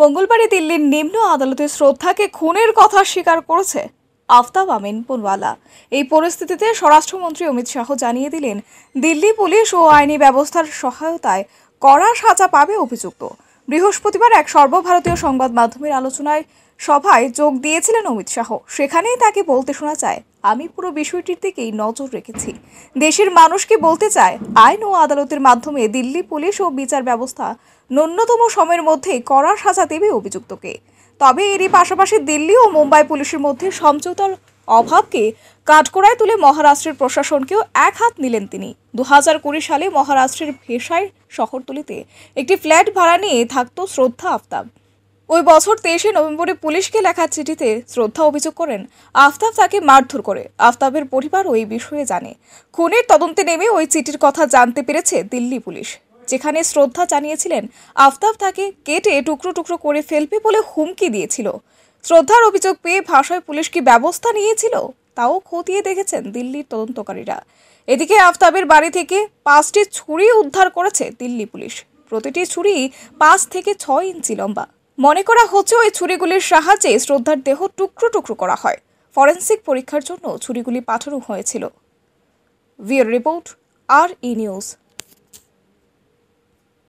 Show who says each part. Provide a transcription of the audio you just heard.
Speaker 1: মঙ্গলবারে দিল্লির নিম্ন আদালতে শ্রদ্ধাকে খুনের কথা স্বীকার করেছে আফতাব আমিন পুনওয়ালা এই পরিস্থিতিতে স্বরাষ্ট্রমন্ত্রী অমিত শাহ জানিয়ে দিলেন দিল্লি পুলিশ ও আইনি ব্যবস্থার সহায়তায় কড়া সাজা পাবে অভিযুক্ত বৃহস্পতিবার এক সর্বভারতীয় সংবাদ মাধ্যমের আলোচনায় সভায় যোগ দিয়েছিলেন অমিত শাহ সেখানেই তাকে বলতে শোনা যায় আমি পুরো বিষয়টির দিকেই নজর রেখেছি দেশের মানুষকে বলতে চায় আইন ও আদালতের মাধ্যমে দিল্লি পুলিশ ও বিচার ব্যবস্থা ন্যূনতম সময়ের মধ্যেই কড়া সাজা দেবে অভিযুক্তকে তবে এরই পাশাপাশি দিল্লি ও মুম্বাই পুলিশের মধ্যে সমঝোতার অভাবকে কাঠগোড়ায় তুলে মহারাষ্ট্রের প্রশাসনকেও এক হাত নিলেন তিনি দু সালে মহারাষ্ট্রের ভেসাই শহরতলিতে একটি ফ্ল্যাট ভাড়া নিয়ে থাকত শ্রদ্ধা আফতাব ওই বছর তেইশে নভেম্বরে পুলিশকে লেখা চিঠিতে শ্রদ্ধা অভিযোগ করেন আফতাব তাকে মারধর করে আফতাবের পরিবার ওই বিষয়ে জানে খুনের তদন্তে নেমে ওই চিঠির কথা জানতে পেরেছে দিল্লি পুলিশ যেখানে শ্রদ্ধা জানিয়েছিলেন আফতাব তাকে কেটে টুকরো টুকরো করে ফেলবে বলে হুমকি দিয়েছিল শ্রদ্ধার অভিযোগ পেয়ে ভাষায় পুলিশ কি ব্যবস্থা নিয়েছিল তাও খতিয়ে দেখেছেন দিল্লির তদন্তকারীরা এদিকে আফতাবের বাড়ি থেকে পাঁচটি ছুরি উদ্ধার করেছে দিল্লি পুলিশ প্রতিটি ছুরি পাঁচ থেকে ছয় ইঞ্চি লম্বা মনে করা হচ্ছে ওই ছুরিগুলির সাহায্যে শ্রদ্ধার দেহ টুকরো টুকরো করা হয় ফরেন্সিক পরীক্ষার জন্য ছুরিগুলি পাঠানো হয়েছিল ভিওর রিপোর্ট আর ই নিউজ